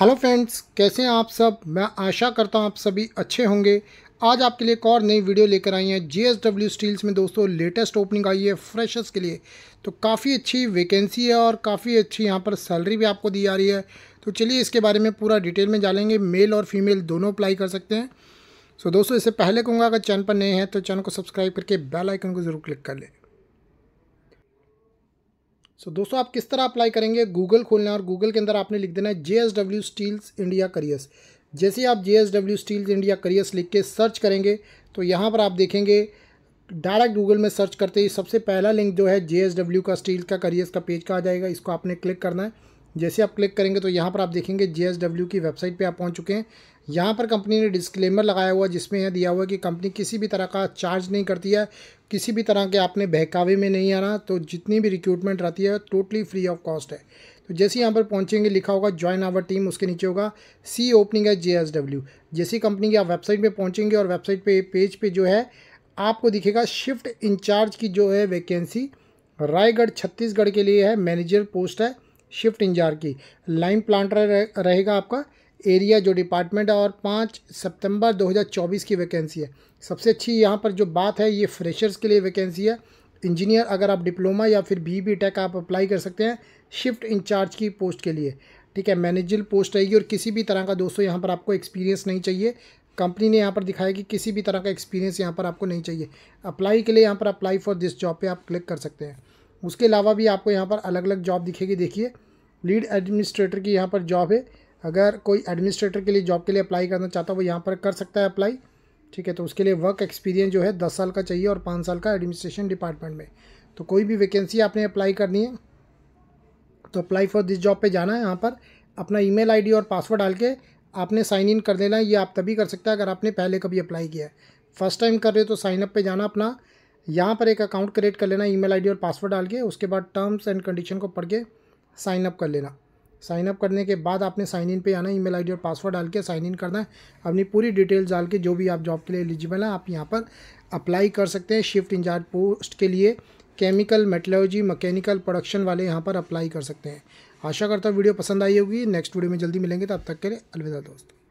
hello friends कैसे हैं आप सब मैं आशा करता हूं आप सभी अच्छे होंगे आज आपके लिए एक और नई वीडियो लेकर आई है जीएसडब्ल्यू स्टील्स में दोस्तों लेटेस्ट ओपनिंग आई है फ्रेशर्स के लिए तो काफ़ी अच्छी वैकेंसी है और काफ़ी अच्छी यहां पर सैलरी भी आपको दी जा रही है तो चलिए इसके बारे में पूरा डिटेल में जानेंगे मेल और फीमेल दोनों अप्लाई कर सकते हैं सो दोस्तों इससे पहले कहूँगा अगर चैनल पर नए हैं तो चैनल को सब्सक्राइब करके बेलाइकन आइकन को जरूर क्लिक कर लें सो दोस्तों आप किस तरह अप्लाई करेंगे गूगल खोलना और गूगल के अंदर आपने लिख देना है J S W Steels India careers जैसे आप J S W Steels India careers लिख के सर्च करेंगे तो यहाँ पर आप देखेंगे डायरेक्ट गूगल में सर्च करते ही सबसे पहला लिंक जो है जे एस डब्ल्यू का स्टील का करियर्स का पेज का आ जाएगा इसको आपने क्लिक करना है जैसे आप क्लिक करेंगे तो यहाँ पर आप देखेंगे जे एस डब्ल्यू की वेबसाइट पर आप पहुँच चुके हैं यहाँ पर कंपनी ने डिस्क्लेमर लगाया हुआ जिसमें यह दिया हुआ कि कंपनी किसी भी तरह का चार्ज नहीं करती है किसी भी तरह के आपने बहकावे में नहीं आना तो जितनी भी रिक्रूटमेंट रहती है टोटली फ्री ऑफ कॉस्ट है तो जैसे यहाँ पर पहुँचेंगे लिखा होगा ज्वाइन आवर टीम उसके नीचे होगा सी ओपनिंग है जे एस डब्ल्यू जैसी कंपनी की आप वेबसाइट पर पहुँचेंगे और वेबसाइट पर पेज पे जो है आपको दिखेगा शिफ्ट इंचार्ज की जो है वैकेंसी रायगढ़ छत्तीसगढ़ के लिए है मैनेजर पोस्ट है शिफ्ट इंचार्ज की लाइन प्लांटर रहेगा आपका एरिया जो डिपार्टमेंट है और पाँच सितंबर 2024 की वैकेंसी है सबसे अच्छी यहाँ पर जो बात है ये फ्रेशर्स के लिए वैकेंसी है इंजीनियर अगर आप डिप्लोमा या फिर बी बी टेक आप अप्लाई कर सकते हैं शिफ्ट इंचार्ज की पोस्ट के लिए ठीक है मैनेजर पोस्ट रहेगी और किसी भी तरह का दोस्तों यहाँ पर आपको एक्सपीरियंस नहीं चाहिए कंपनी ने यहाँ पर दिखाया कि किसी भी तरह का एक्सपीरियंस यहाँ पर आपको नहीं चाहिए अप्लाई के लिए यहाँ पर अप्लाई फॉर दिस जॉब पे आप क्लिक कर सकते हैं उसके अलावा भी आपको यहाँ पर अलग अलग जॉब दिखेगी देखिए लीड एडमिनिस्ट्रेटर की यहाँ पर जॉब है अगर कोई एडमिनिस्ट्रेटर के लिए जॉब के लिए अप्लाई करना चाहता है वो यहाँ पर कर सकता है अप्लाई ठीक है तो उसके लिए वर्क एक्सपीरियंस जो है दस साल का चाहिए और पाँच साल का एडमिनिस्ट्रेशन डिपार्टमेंट में तो कोई भी वैकेंसी आपने अप्लाई करनी है तो अप्लाई फॉर दिस जॉब पे जाना है यहाँ पर अपना ईमेल आईडी और पासवर्ड डाल के आपने साइन इन कर देना है ये आप तभी कर सकते हैं अगर आपने पहले कभी अप्लाई किया है फर्स्ट टाइम कर रहे हो तो साइन अप पे जाना अपना यहाँ पर एक अकाउंट क्रिएट कर लेना ईमेल आईडी और पासवर्ड डाल के उसके बाद टर्म्स एंड कंडीशन को पढ़ के साइन अप कर लेना साइन अप करने के बाद आपने साइन इन पे आना ईमेल आईडी और पासवर्ड डाल के साइन इन करना है अपनी पूरी डिटेल्स डाल के जो भी आप जॉब के लिए एलिजिबल हैं आप यहाँ पर अप्लाई कर सकते हैं शिफ्ट इंचार्ज पोस्ट के लिए केमिकल मेटलॉजी मैकेनिकल प्रोडक्शन वाले यहाँ पर अप्लाई कर सकते हैं आशा करता हूँ वीडियो पसंद आई होगी नेक्स्ट वीडियो में जल्दी मिलेंगे तब तक के लिए अलविदा दोस्तों